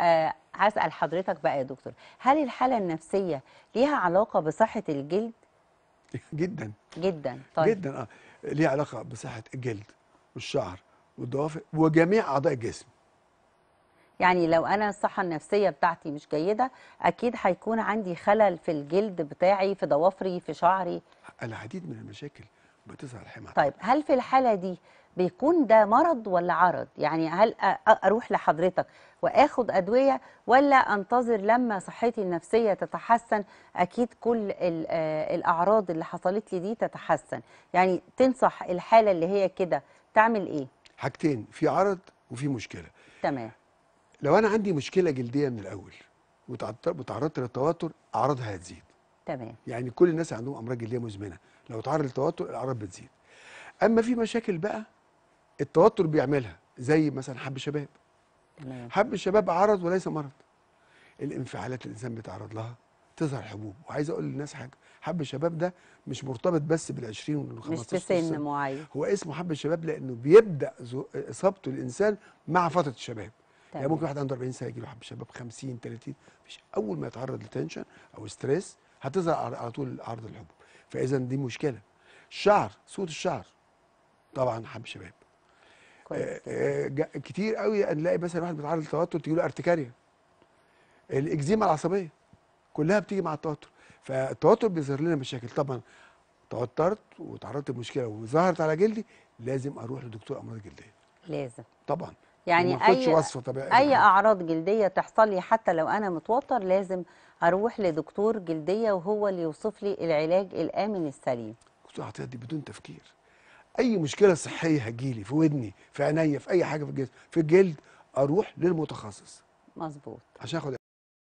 آه، هسال حضرتك بقى يا دكتور هل الحاله النفسيه ليها علاقه بصحه الجلد جدا جدا طيب جدا اه ليها علاقه بصحه الجلد والشعر والضوافر وجميع اعضاء الجسم يعني لو انا الصحه النفسيه بتاعتي مش جيده اكيد هيكون عندي خلل في الجلد بتاعي في ضوافري في شعري العديد من المشاكل بتظهر حمى طيب هل في الحاله دي بيكون ده مرض ولا عرض يعني هل اروح لحضرتك واخد ادويه ولا انتظر لما صحتي النفسيه تتحسن اكيد كل الاعراض اللي حصلت لي دي تتحسن يعني تنصح الحاله اللي هي كده تعمل ايه حاجتين في عرض وفي مشكله تمام لو انا عندي مشكله جلديه من الاول وتعرضت للتوتر اعراضها هتزيد تمام يعني كل الناس عندهم امراض جلديه مزمنه لو اتعرض للتوتر الاعراض بتزيد اما في مشاكل بقى التوتر بيعملها زي مثلا حب الشباب تمام حب الشباب عرض وليس مرض الانفعالات اللي الانسان بيتعرض لها تظهر حبوب وعايز اقول للناس حاجه حب الشباب ده مش مرتبط بس بال20 وال15 مش في سن معين هو اسمه حب الشباب لانه بيبدا اصابته الانسان مع فتره الشباب يعني تمام. يعني ممكن واحد عنده 40 سنه يجي له حب شباب 50 30 مش اول ما يتعرض لتنشن او ستريس هتظهر على طول عرض الحبوب فاذا دي مشكله الشعر صوت الشعر طبعا حب شباب آه، آه، كتير قوي نلاقي مثلا واحد بيتعرض للتوتر له ارتكاريا الاكزيما العصبيه كلها بتيجي مع التوتر فالتوتر بيظهر لنا مشاكل طبعا توترت وتعرضت لمشكله وظهرت على جلدي لازم اروح لدكتور امراض جلديه لازم طبعا يعني اي اي اعراض جلديه تحصل لي حتى لو انا متوتر لازم اروح لدكتور جلديه وهو اللي يوصف لي العلاج الامن السليم دكتور عطيه دي بدون تفكير اي مشكله صحيه هتجيلي في ودني في عينيا في اي حاجه في الجسم في الجلد اروح للمتخصص مظبوط عشان اخد